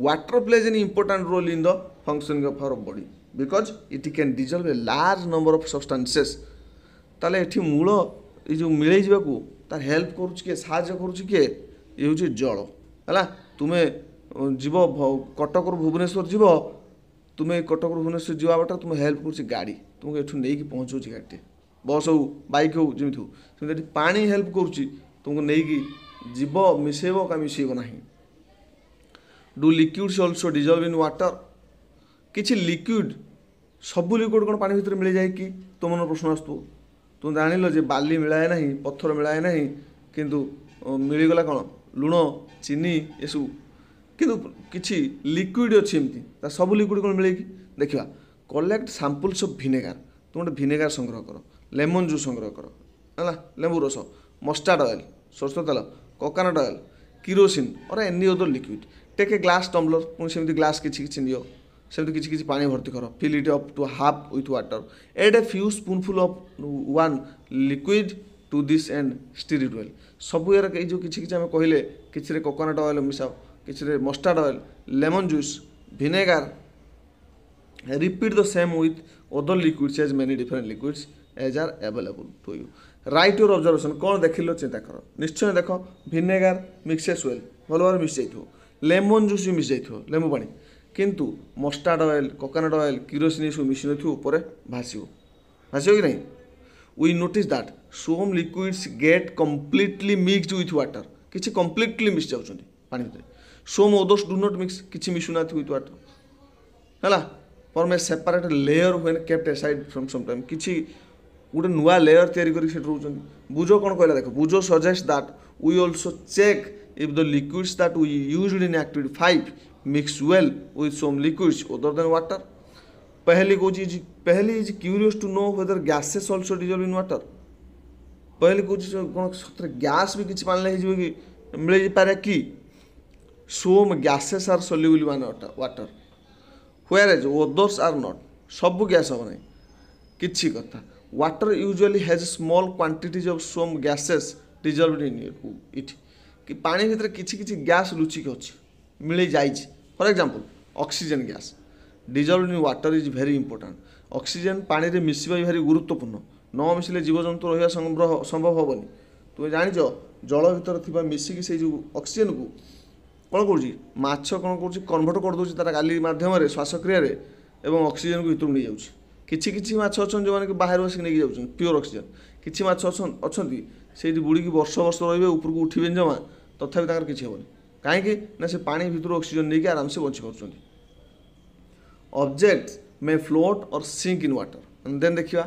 S1: water plays an important role in the functioning of our body because it can dissolve a large number of substances ତାହେଲେ ଏଠି ମୂଳ ଏଇ ଯେଉଁ ମିଳେଇ ଯିବାକୁ ତାର ହେଲ୍ପ କରୁଛି କିଏ ସାହାଯ୍ୟ କରୁଛି କିଏ ଇଏ ହେଉଛି ଜଳ ହେଲା ତୁମେ ଯିବ କଟକରୁ ଭୁବନେଶ୍ୱର ଯିବ ତୁମେ କଟକରୁ ଭୁବନେଶ୍ୱର ଯିବା ବାଟ ତୁମେ ହେଲ୍ପ କରୁଛି ଗାଡ଼ି ତୁମକୁ ଏଠୁ ନେଇକି ପହଞ୍ଚଉଛି ଗାଡ଼ିଟେ ବସ୍ ହେଉ ବାଇକ୍ ହଉ ଯେମିତି ହଉ ସେମିତି ଏଠି ପାଣି ହେଲ୍ପ କରୁଛି ତୁମକୁ ନେଇକି ଯିବ ମିଶେଇବ କା ମିଶେଇବ ନାହିଁ do liquids also dissolve in water କିଛି ଲିକ୍ୟୁଡ଼୍ ସବୁ ଲିକ୍ୟୁଡ଼୍ କ'ଣ ପାଣି ଭିତରେ ମିଳିଯାଏ କି ତୋ ମନ ପ୍ରଶ୍ନ ଆସୁଥିବ ତୁ ଜାଣିଲ ଯେ ବାଲି ମିଳାଏ ନାହିଁ ପଥର ମିଳାଏ ନାହିଁ କିନ୍ତୁ ମିଳିଗଲା କ'ଣ ଲୁଣ ଚିନି ଏସବୁ କିନ୍ତୁ କିଛି ଲିକ୍ୟୁଡ଼୍ ଅଛି ଏମିତି ତା ସବୁ ଲିକ୍ୟୁଡ଼୍ କ'ଣ ମିଳେ କି ଦେଖିବା କଲେକ୍ଟ ସାମ୍ପୁଲ୍ସ ଅଫ୍ ଭିନେଗାର ତୁମେ ଗୋଟେ ଭିନେଗାର ସଂଗ୍ରହ କର লেমন জুস সংগ্রহ কর হ্যাঁ লেবু রস মস্টার্ড অয়েল সরষ তেল coconut oil kerosene or any other liquid take a glass tumbler পুঁ সেমি গ্লাস কিছু কিছু নিও সেমি কিছু কিছু পানি ভর্তি কর fill it up to half with water add a few spoonful of one liquid to this and stirred oil সবু এর এই যে কিছু কিছু আমি কহিলে কিছুরে কোকোনাট অয়েল মিশাও কিছুরে mustard oil lemon juice vinegar repeat the same with other liquids as many different liquids as are available to you write your observation କ'ଣ ଦେଖିଲ ଚିନ୍ତା କର ନିଶ୍ଚୟ ଦେଖ ଭିନେଗାର ମିକ୍ସେସ୍ ୱେଲ୍ ଭଲ ଭାବରେ ମିଶିଯାଇଥିବ ଲେମନ୍ ଜୁସ୍ ବି ମିଶିଯାଇଥିବ ଲେମ୍ବୁ ପାଣି କିନ୍ତୁ mustard oil coconut oil kerosene ଏସବୁ ମିଶିନଥିବ ଉପରେ ଭାସିବ ଭାସିବ କି ନାହିଁ we notice that some liquids get completely mixed with water କିଛି କମ୍ପ୍ଲିଟଲି ମିଶି ଯାଉଛନ୍ତି ପାଣି ଭିତରେ some others do not mix କିଛି ମିଶୁନାହାନ୍ତି ୱିଥ୍ ୱାଟର୍ ହେଲା form a separate layer when kept aside from some time କିଛି ଗୋଟେ ନୂଆ ଲେୟର୍ ତିଆରି କରିକି ସେଠି ରହୁଛନ୍ତି ବୁଝୋ କ'ଣ କହିଲା ଦେଖ Boojho suggest that we also check if the liquids that we use in activity five mix well with some liquids other than water Paheli କହୁଛି is Paheli is curious to know whether gases also dissolve in water Paheli କହୁଛି କ'ଣ ସତରେ gas ବି କିଛି ପାଣିଲେ ହେଇଯିବ କି ମିଳିପାରେ କି Som gases are ବୋଲି ମାନେ water whereas others are not ସବୁ ଗ୍ୟାସ୍ ହେବ ନାହିଁ କିଛି କଥା water usually has small quantities of some gases dissolved in it କି ପାଣି ଭିତରେ କିଛି କିଛି ଗ୍ୟାସ୍ ଲୁଚିକି ଅଛି ମିଳିଯାଇଛି for example oxygen gas dissolve in water is very important oxygen ପାଣିରେ ମିଶିବା ଭାରି ଗୁରୁତ୍ୱପୂର୍ଣ୍ଣ ନ ମିଶିଲେ ଜୀବଜନ୍ତୁ ରହିବା ସମ୍ଭବ ହେବନି ତୁମେ ଜାଣିଛ ଜଳ ଭିତରେ ଥିବା ମିଶିକି ସେଇ ଯେଉଁ ଅକ୍ସିଜେନ୍କୁ କ'ଣ କରୁଛି ମାଛ କ'ଣ କରୁଛି କନଭର୍ଟ କରିଦେଉଛି ତା'ର ଗାଲି ମାଧ୍ୟମରେ ଶ୍ୱାସକ୍ରିୟାରେ ଏବଂ ଅକ୍ସିଜେନ୍କୁ ଭିତରକୁ ନେଇଯାଉଛି किसी किसी माँ अच्छा जो मैंने बाहर बस नहीं प्योर अक्सीजेन किसी माँ अच्छा से बुड़ी वर्ष वर्ष रही है उपरकू उठे जमा तथा तरह किसी हेनी कहीं से पा भितर अक्सीजेन नहीं आराम से बची पार्टी object may float or sink in water then देखा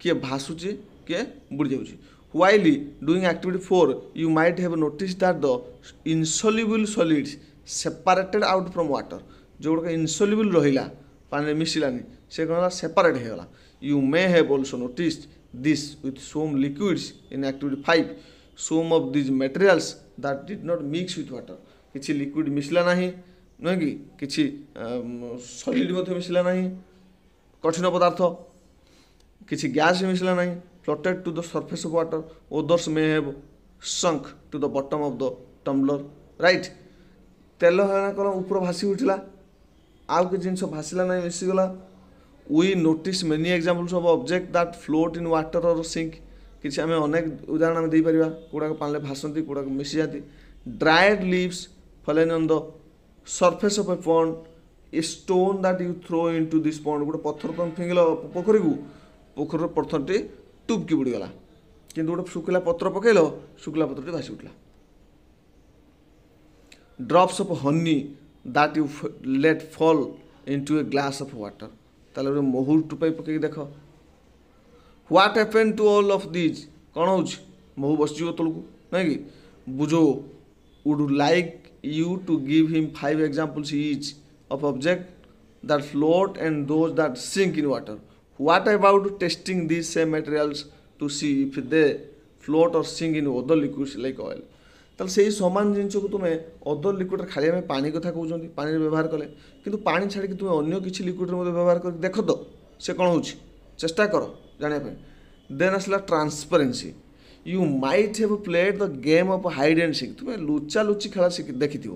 S1: किए भाषुच किए बुड़ जाऊँच while doing activity four you might have notice that the insoluble solids separated out from water जो गुड़ा इनसल्युबुल रहा ପାଣିରେ ମିଶିଲାନି ସେ କ'ଣ ହେଲା ସେପାରେଟ୍ ହେଇଗଲା you may have also noticed this with some liquids in activity five some of these materials that did not mix with water କିଛି liquid ମିଶିଲା ନାହିଁ ନୁହେଁ କି କିଛି ସଲିଡ଼ ମଧ୍ୟ ମିଶିଲା ନାହିଁ କଠିନ ପଦାର୍ଥ କିଛି ଗ୍ୟାସ୍ ମିଶିଲା ନାହିଁ floated to the surface of water others may have sunk to the bottom of the tumbler right ତେଲ କ'ଣ ଉପର ଭାସି ଉଠିଲା ଆଉ କିଛି ଜିନିଷ ଭାସିଲା ନାହିଁ ମିଶିଗଲା we notice many examples of object that float in water or sink କିଛି ଆମେ ଅନେକ ଉଦାହରଣ ଆମେ ଦେଇପାରିବା କେଉଁଟାକ ପାଣିରେ ଭାସନ୍ତି କେଉଁଟାକ ମିଶିଯାନ୍ତି dried leaves fallen on the surface of a pond a stone that you throw into this pond ଗୋଟେ ପଥର ତୁମେ ଫିଙ୍ଗିଲ ପୋଖରୀକୁ ପୋଖରୀର ପଥରଟି ଟୁବକି ବୁଡ଼ିଗଲା କିନ୍ତୁ ଗୋଟେ ଶୁଖିଲା ପତ୍ର ପକାଇଲ ଶୁଖିଲା ପତ୍ରଟି ଭାସି ଉଠିଲା drops of honey that you let fall into a glass of water तेल गोटे महुर टोपाई पक देख what happen to all of these कौन होहू बस तौकू नहीं कि बुझ would like you to give him five examples each of object that float and those that sink in water what about testing this same materials to see if they float or sink in other liquids like oil তাহলে সেই সমান জিনিসকে তুমি অদর লিকুইডের খালি আমি পা কথা কৌছেন পানির ব্যবহার কলে কিন্তু পা ছাড়ি তুমি অন্য কিছু লিকুইডের মধ্যে ব্যবহার করি দেখ তো সে কোণ হচ্ছে চেষ্টা কর জাঁয়া দেন আসলা transparency you might have played the game of hide and seek তুমি লুচা লুচি খেলা শিখি দেখিথিব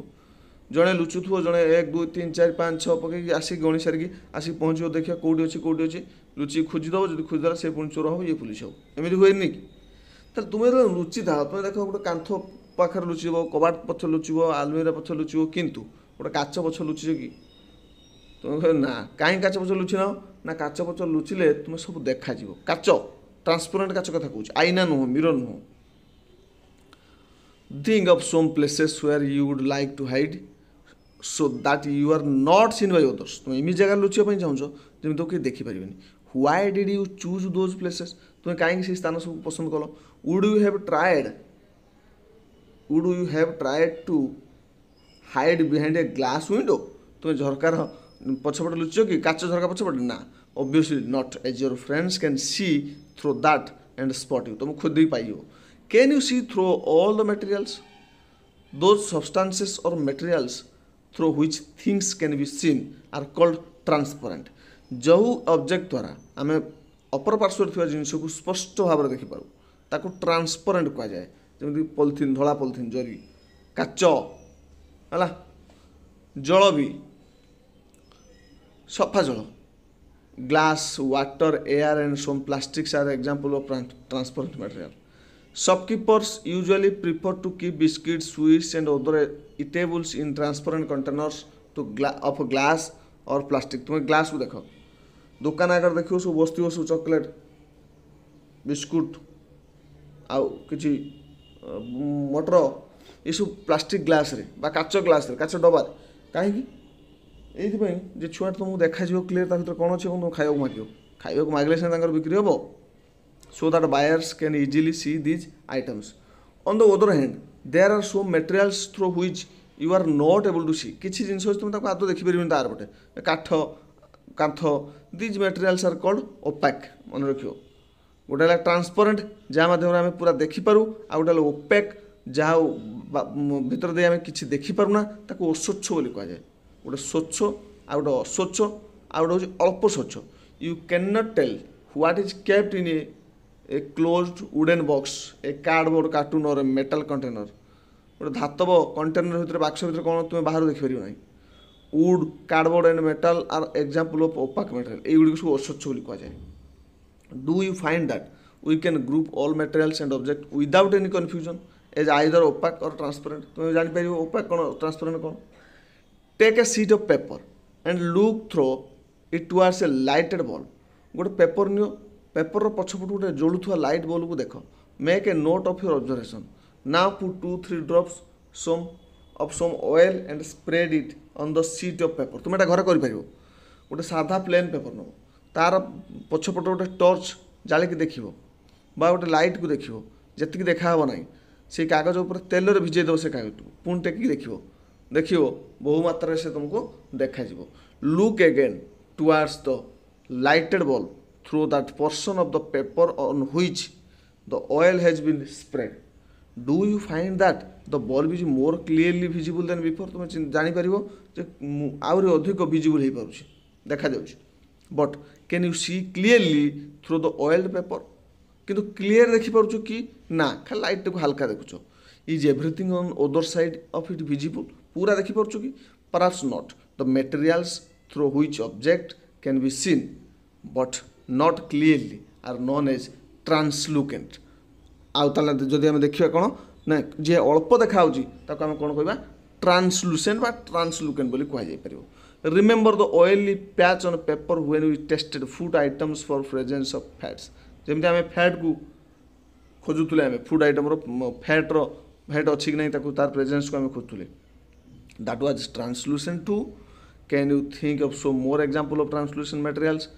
S1: জনে লুচুথিব জনে এক দুই তিন চারি পাঁচ ছ পকাইকি আসি গণি সারি আসি পৌঁছিব দেখ কোটি অছি কোটি অছি লুচি খুঁজি দেব যদি খুঁজি দেওয়া সে পুଣି চোর হব ইয়ে পুলিশ হব এমনি হুয়েনি নি তাহলে তুমি লুচি থাও তুমি দেখো গোটে কান্থ ପାଖରେ ଲୁଚିବ କବାଟ ପଛ ଲୁଚିବ ଆଲମିରା ପଛ ଲୁଚିବ କିନ୍ତୁ ଗୋଟେ କାଚ ପଛ ଲୁଚିଛ କି ତୁମେ ନା କାହିଁ କାଚ ପଛ ଲୁଚିନ ନା କାଚ ପଛ ଲୁଚିଲେ ତୁମେ ସବୁ ଦେଖାଯିବ କାଚ ଟ୍ରାନ୍ସପରେଣ୍ଟ କାଚ କଥା କହୁଛି ଆଇନା ନୁହଁ ମିରର ନୁହଁ think of some places where you would like to hide so that you are not seen by others তুমি ଏମିତି ଜାଗାରେ ଲୁଚିବା ପାଇଁ ଚାହୁଁଛ ଯେମିତି ତାକୁ କେହି ଦେଖିପାରିବେନି why did you choose those places ତୁମେ କାହିଁକି ସେଇ ସ୍ଥାନ ସବୁ ପସନ୍ଦ କଲ would you have tried would you have tried to hide behind a glass window ତୁମେ ଝରକାର ପଛପଟେ ଲୁଚିଛ କି କାଚ ଝରକା ପଛପଟେ ନା obviously not as your friends can see through that and spot you ତୁମେ ଖୋଦି ପାଇବ can you see through all the materials those substances or materials through which things can be seen are called transparent ଯେଉଁ object ଦ୍ୱାରା ଆମେ ଅପର ପାର୍ଶ୍ୱରେ ଥିବା ଜିନିଷକୁ ସ୍ପଷ୍ଟ ଭାବରେ ଦେଖିପାରୁ ତାକୁ ଟ୍ରାନ୍ସପରେଣ୍ଟ କୁହାଯାଏ ଯେମିତି ପଲିଥିନ୍ ଧଳା ପଲିଥିନ୍ ଜରି କାଚ ହେଲା ଜଳ ବି ସଫା ଜଳ glass water air and some plastics are example of transparent material shopkeepers usually prefer to keep biscuits sweets and other eatables in transparent containers to gla- of glass or plastic तुम्हें glass को देखो दुकान आगे देखियो सब बस्ती सब chocolate biscuit आउ किसी ମଟର ଏସବୁ ପ୍ଲାଷ୍ଟିକ୍ ଗ୍ଲାସ୍ରେ ବା କାଚ ଗ୍ଲାସ୍ରେ କାଚ ଡବାରେ କାହିଁକି ଏଇଥିପାଇଁ ଯେ ଛୁଆଟି ତୁମକୁ ଦେଖାଯିବ କ୍ଲିଅର୍ ତା ଭିତରେ କ'ଣ ଅଛି ଏବଂ ତୁମକୁ ଖାଇବାକୁ ମାଗିବ ଖାଇବାକୁ ମାଗିଲେ ସିନା ତାଙ୍କର ବିକ୍ରି ହେବ so that buyers can easily see these items on the other hand there are some materials through which you are not able to see କିଛି ଜିନିଷ ଅଛି ତୁମେ ତାକୁ ଆଦୌ ଦେଖିପାରିବନି ତାର ପଟେ କାଠ କାନ୍ଥ these materials are called opaque ମନେ ରଖିବ ଗୋଟେ ହେଲା ଟ୍ରାନ୍ସପରେଣ୍ଟ ଯାହା ମାଧ୍ୟମରେ ଆମେ ପୁରା ଦେଖିପାରୁ ଆଉ ଗୋଟେ ହେଲା ଓପେକ୍ ଯାହା ଭିତରେ ଦେଇ ଆମେ କିଛି ଦେଖିପାରୁନା ତାକୁ ଅସ୍ୱଚ୍ଛ ବୋଲି କୁହାଯାଏ ଗୋଟେ ସ୍ୱଚ୍ଛ ଆଉ ଗୋଟେ ଅସ୍ୱଚ୍ଛ ଆଉ ଗୋଟେ ହେଉଛି ଅଳ୍ପ ସ୍ୱଚ୍ଛ you can not tell what is kept in a a closed wooden box a cardboard carton or a metal container ଗୋଟେ ଧାତବ କଣ୍ଟେନର୍ ଭିତରେ ବାକ୍ସ ଭିତରେ କ'ଣ ତୁମେ ବାହାରୁ ଦେଖିପାରିବ ନାହିଁ wood cardboard and metal are example of opaque metal ଏଇଗୁଡ଼ିକୁ ସବୁ ଅସ୍ୱଚ୍ଛ ବୋଲି କୁହାଯାଏ do you find that we can group all materials and objects without any confusion as either opaque or transparent তুমি জানিପାରିব opaque କ'ଣ transparent କ'ଣ take a sheet of paper and look through it towards a lighted bulb ଗୋଟେ paper ନିଅ ପେପର୍ର ପଛପଟୁ ଗୋଟେ ଜଳୁଥିବା ଲାଇଟ୍ ବଲ୍ବକୁ ଦେଖ make a note of your observation now put two three drops some of some oil and spread it on the sheet of paper ତୁମେ ଏଇଟା ଘରେ କରିପାରିବ ଗୋଟେ ସାଧା ପ୍ଲେନ୍ ପେପର୍ ନେବ ତା'ର ପଛପଟେ ଗୋଟେ ଟର୍ଚ୍ଚ ଜାଳିକି ଦେଖିବ ବା ଗୋଟେ ଲାଇଟ୍କୁ ଦେଖିବ ଯେତିକି ଦେଖା ହେବ ନାହିଁ ସେଇ କାଗଜ ଉପରେ ତେଲରେ ଭିଜେଇ ଦେବ ସେ କାଗଜକୁ ପୁଣି ଟେକିକି ଦେଖିବ ଦେଖିବ ବହୁ ମାତ୍ରାରେ ସେ ତୁମକୁ ଦେଖାଯିବ look again towards the lighted bulb through that portion of the paper on which the oil has been spread do you find that the bulb is more clearly visible then before ତୁମେ ଜାଣିପାରିବ ଯେ ଆହୁରି ଅଧିକ visible ହେଇପାରୁଛି ଦେଖାଯାଉଛି but can you see clearly through the oiled paper କିନ୍ତୁ clear ଦେଖିପାରୁଛୁ କି ନା ଖାଲି ଲାଇଟ୍ଟାକୁ ହାଲକା ଦେଖୁଛ is everything on other side of it visible ପୁରା ଦେଖିପାରୁଛୁ କି perhaps not the materials through which object can be seen but not clearly are known as translucent ଆଉ ତାହେଲେ ଯଦି ଆମେ ଦେଖିବା କ'ଣ ନା ଯିଏ ଅଳ୍ପ ଦେଖାହେଉଛି ତାକୁ ଆମେ କ'ଣ କହିବା ଟ୍ରାନ୍ସଲୁସେଣ୍ଟ ବା ଟ୍ରାନ୍ସଲୁକେଣ୍ଟ ବୋଲି କୁହାଯାଇପାରିବ remember the oily patch on paper when you tested food items for presence of fats जमी आम फैट कु खोजुले आम फुड आइटम्र फैट्र फैट अच्छी कि नहीं तार प्रेजेन्स को आम खोजुले that was translucent too can you think of some more example of translucent materials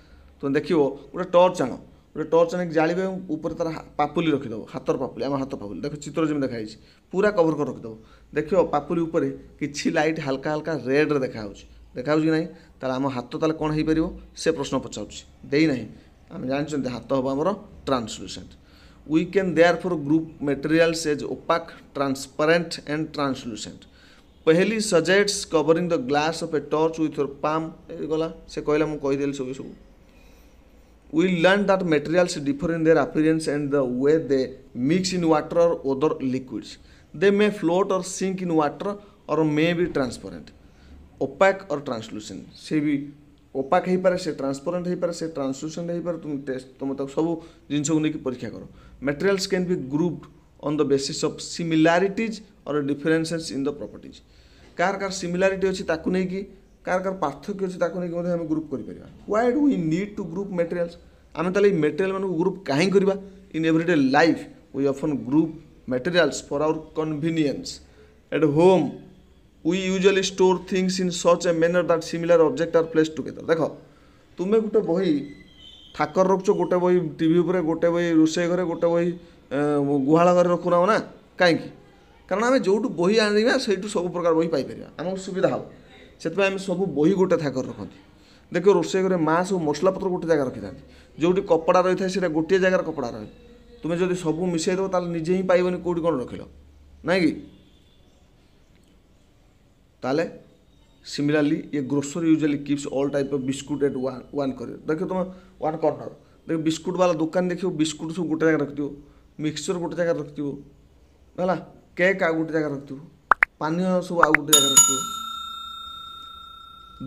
S1: तुम देख गोटे टर्च आण गोटे टर्च आने जाड़े उपर तार पापुली रखीदेव हाथ पापुली आम हाथ पापुली देख चित्र जमी देखाई पूरा कवर कर रखीदेव देख पापुली कि लाइट हाल्का हाल्का रेड्रे देखा দেখাହେଉଛି କି ନାହିଁ ତାହେଲେ ଆମ ହାତ ତାହେଲେ କ'ଣ ହେଇପାରିବ ସେ ପ୍ରଶ୍ନ ପଚାରୁଛି ଦେଇନାହିଁ ଆମେ ଜାଣିଛନ୍ତି ହାତ ହେବ ଆମର translucent we can therefore group materials as opaque transparent and translucent Paheli suggests covering the glass of a torch with your palm ଗଲା ସେ କହିଲା ମୁଁ କହିଦେଲି ସବୁ ସବୁ we learned that materials differ in their appearance and the way they mix in water or other liquids. They may float or sink in water or may be transparent. ଓପାକ୍ ଅର୍ ଟ୍ରାନ୍ସଲୁସେଣ୍ଟ ସେ ବି ଓପାକ୍ ହେଇପାରେ ସେ ଟ୍ରାନ୍ସପରେଣ୍ଟ ହେଇପାରେ ସେ ଟ୍ରାନ୍ସଲୁସେଣ୍ଟ ହେଇପାରେ ତୁମେ ଟେଷ୍ଟ ତୁମେ ତାକୁ ସବୁ ଜିନିଷକୁ ନେଇକି ପରୀକ୍ଷା କର materials can be grouped on the basis of similarities or differences in the properties କାହାର କାହାର ସିମିଲାରିଟି ଅଛି ତାକୁ ନେଇକି କାହାର କାହାର ପାର୍ଥକ୍ୟ ଅଛି ତାକୁ ନେଇକି ମଧ୍ୟ ଆମେ ଗ୍ରୁପ୍ କରିପାରିବା why do we need to group materials ଆମେ ତାହେଲେ ଏଇ ମେଟେରିଆଲ୍ମାନଙ୍କୁ ଗ୍ରୁପ୍ କାହିଁ କରିବା in everyday life we often group materials for our convenience at home we usually store things in such a manner that similar object are place together ଦେଖ ତୁମେ ଗୋଟେ ବହି ଠାକର ରଖୁଛ ଗୋଟେ ବହି ଟିଭି ଉପରେ ଗୋଟେ ବହି ରୋଷେଇ ଘରେ ଗୋଟେ ବହି ଗୁହାଳ ଘରେ ରଖୁନାହୁଁ ନା କାହିଁକି କାରଣ ଆମେ ଯେଉଁଠୁ ବହି ଆଣିବା ସେଇଠୁ ସବୁ ପ୍ରକାର ବହି ପାଇପାରିବା ଆମକୁ ସୁବିଧା ହେବ ସେଥିପାଇଁ ଆମେ ସବୁ ବହି ଗୋଟେ ଥାକର ରଖନ୍ତି ଦେଖିବ ରୋଷେଇ ଘରେ ମା ସବୁ ମସଲାପତ୍ର ଗୋଟେ ଜାଗା ରଖିଥାନ୍ତି ଯେଉଁଠି କପଡ଼ା ରହିଥାଏ ସେଇଟା ଗୋଟିଏ ଜାଗାରେ କପଡ଼ା ରହେ ତୁମେ ଯଦି ସବୁ ମିଶାଇ ଦେବ ତାହେଲେ ନିଜେ ହିଁ ପାଇବନି କେଉଁଠି କ'ଣ ରଖିଲ ନାଇଁ କି তাহলে সিমিলারলি ये grocer usually keeps all type of biscuit at one one corner देखियो तुम वन कॉर्नर देखो बिस्कुट वाला दुकान देखियो बिस्कुट सब गोटे जगह रखिदियो मिक्सचर गोटे जगह रखिदियो है केक आ गोटे जगह रखिदियो पानी सब आ गोटे जगह रखिदियो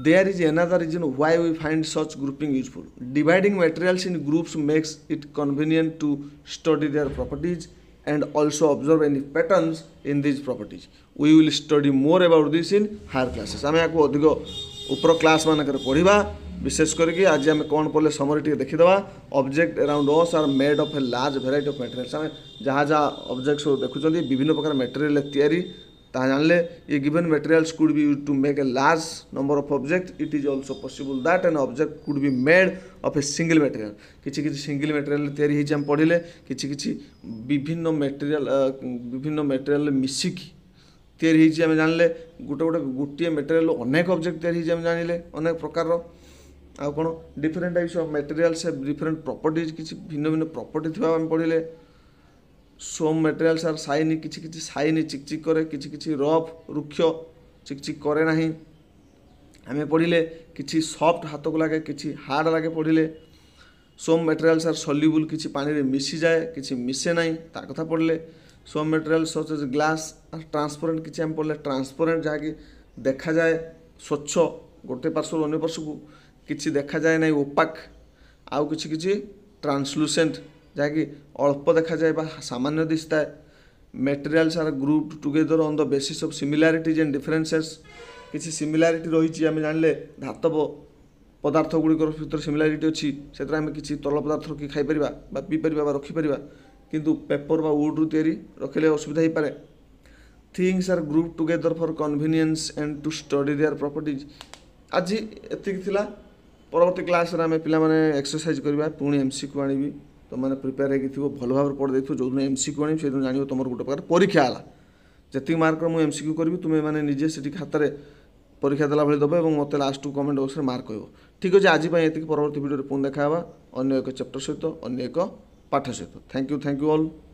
S1: there is another reason why we find such grouping useful dividing materials in groups makes it convenient to study their properties and also observe any patterns in these properties. We will study more about this in higher classes. ଆମେ ୟାକୁ ଅଧିକ ଉପର class ମାନଙ୍କରେ ପଢ଼ିବା ବିଶେଷ କରିକି ଆଜି ଆମେ କ'ଣ ପଢ଼ିଲେ ସମରୀ ଟିକେ ଦେଖିଦେବା object around us are made of a large variety of materials ଆମେ ଯାହା ଯାହା ଅବଜେକ୍ଟ ସବୁ ଦେଖୁଛନ୍ତି ବିଭିନ୍ନ ପ୍ରକାର ମେଟେରିଆଲ୍ ତିଆରି Tahanle, a given materials could be used to make a large number of objects. It is also possible that an object could be made of a single material. किसी किसी single material तैयारी ही जब पढ़ी ले, किसी किसी विभिन्न material विभिन्न material मिसी की तैयारी ही जब जान ले, गुटे गुटे गुटिये material लो अनेक object तैयारी जब जानी ले, अनेक प्रकार रो आउ कौन different types of materials है different properties किसी भिन्न भिन्न property थी आप हम पढ़ी ले সোম মেটেরিয়ালস আর সাইনি কিছু কিছু সাইনি চিকচিক করে কিছু কিছু রফ রুক্ষ চিকচিক করে না আমি পড়িলে কিছু সফট হাতকু লাগে কিছু হার্ড লাগে পড়িলে সোম মেটেরিয়ালস আর সল্যুবল কিছু পানিরে মিশি যায় কিছু মিশে না তা কথা পড়লে some materials such as glass are transparent কিছু আমি পড়লে ট্রান্সপরেন্ট যা কি দেখা যায় স্বচ্ছ গোটে পার্শ্বর অন্য পার্শ্বকু কিছু দেখা যায় না ওপাক আউ কিছু কিছু ট্রান্সলুসেন্ট ଯାହାକି ଅଳ୍ପ ଦେଖାଯାଏ ବା ସାମାନ୍ୟ ଦିଶିଥାଏ materials are group together on the basis of similarities and differences କିଛି ସିମିଲାରିଟି ରହିଛି ଆମେ ଜାଣିଲେ ଧାତବ ପଦାର୍ଥ ଗୁଡ଼ିକର ଭିତରେ ସିମିଲାରିଟି ଅଛି ସେଥିରେ ଆମେ କିଛି ତରଳ ପଦାର୍ଥ ରଖି ଖାଇପାରିବା ବା ପିଇପାରିବା ବା ରଖିପାରିବା କିନ୍ତୁ ପେପର୍ ବା ଉଡ଼୍ରୁ ତିଆରି ରଖିଲେ ଅସୁବିଧା ହେଇପାରେ things are group together for convenience and to study their properties ଆଜି ଏତିକି ଥିଲା ପରବର୍ତ୍ତୀ କ୍ଲାସ୍ରେ ଆମେ ପିଲାମାନେ ଏକ୍ସରସାଇଜ୍ କରିବା ପୁଣି ଏମ୍ ସିକୁ ଆଣିବି ତୁମେ ପ୍ରିପେୟାର ହେଇକି ଥିବ ଭଲ ଭାବରେ ପଢ଼ିଦେଇଥିବ ଯେଉଁଦିନ ଏମ୍ ସି କ୍ୟୁ ଆଣିବି ସେଦିନ ଜାଣିବ ତୁମର ଗୋଟେ ପ୍ରକାର ପରୀକ୍ଷା ହେଲା ଯେତିକି ମାର୍କର ମୁଁ ଏମ୍ ସି କ୍ୟୁ କରିବି ତୁମେମାନେ ନିଜେ ସେଠି ଖାତାରେ ପରୀକ୍ଷା ଦେଲା ଭଳି ଦେବ ଏବଂ ମୋତେ ଲାଷ୍ଟକୁ କମେଣ୍ଟ ବକ୍ସରେ ମାର୍କ କହିବ ଠିକ୍ ଅଛି ଆଜି ପାଇଁ ଏତିକି ପରବର୍ତ୍ତୀ ଭିଡ଼ିଓରେ ପୁଣି ଦେଖା ହେବା ଅନ୍ୟ ଏକ ଚାପ୍ଟର ସହିତ ଅନ୍ୟ ଏକ ପାଠ ସହିତ thank you thank you all